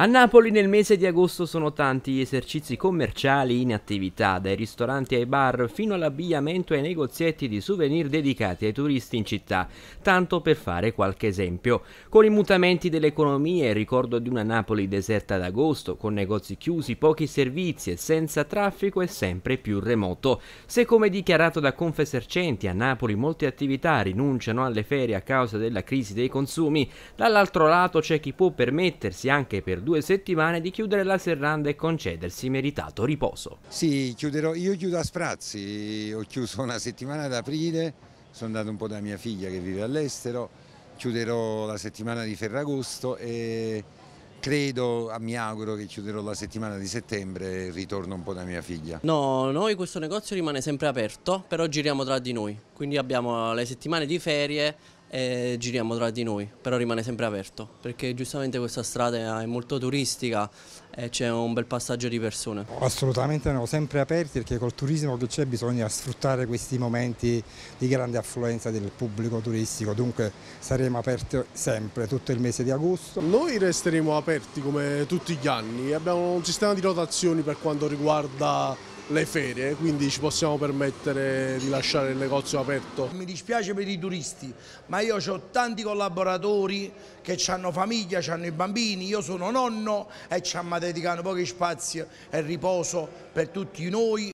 A Napoli nel mese di agosto sono tanti gli esercizi commerciali in attività, dai ristoranti ai bar fino all'abbigliamento e ai negozietti di souvenir dedicati ai turisti in città, tanto per fare qualche esempio. Con i mutamenti dell'economia economie, il ricordo di una Napoli deserta ad agosto, con negozi chiusi, pochi servizi e senza traffico è sempre più remoto. Se come dichiarato da Confesercenti a Napoli molte attività rinunciano alle ferie a causa della crisi dei consumi, dall'altro lato c'è chi può permettersi anche per due settimane di chiudere la serranda e concedersi meritato riposo. Sì, chiuderò, io chiudo a sprazzi, ho chiuso una settimana ad aprile, sono andato un po' da mia figlia che vive all'estero, chiuderò la settimana di Ferragosto e credo, mi auguro che chiuderò la settimana di settembre e ritorno un po' da mia figlia. No, noi questo negozio rimane sempre aperto, però giriamo tra di noi, quindi abbiamo le settimane di ferie e giriamo tra di noi, però rimane sempre aperto perché giustamente questa strada è molto turistica e c'è un bel passaggio di persone. Assolutamente no, sempre aperti perché col turismo che c'è bisogna sfruttare questi momenti di grande affluenza del pubblico turistico, dunque saremo aperti sempre tutto il mese di agosto. Noi resteremo aperti come tutti gli anni, abbiamo un sistema di rotazioni per quanto riguarda le ferie, quindi ci possiamo permettere di lasciare il negozio aperto. Mi dispiace per i turisti, ma io ho tanti collaboratori che hanno famiglia, hanno i bambini, io sono nonno e ci hanno dedicato pochi spazi e riposo per tutti noi.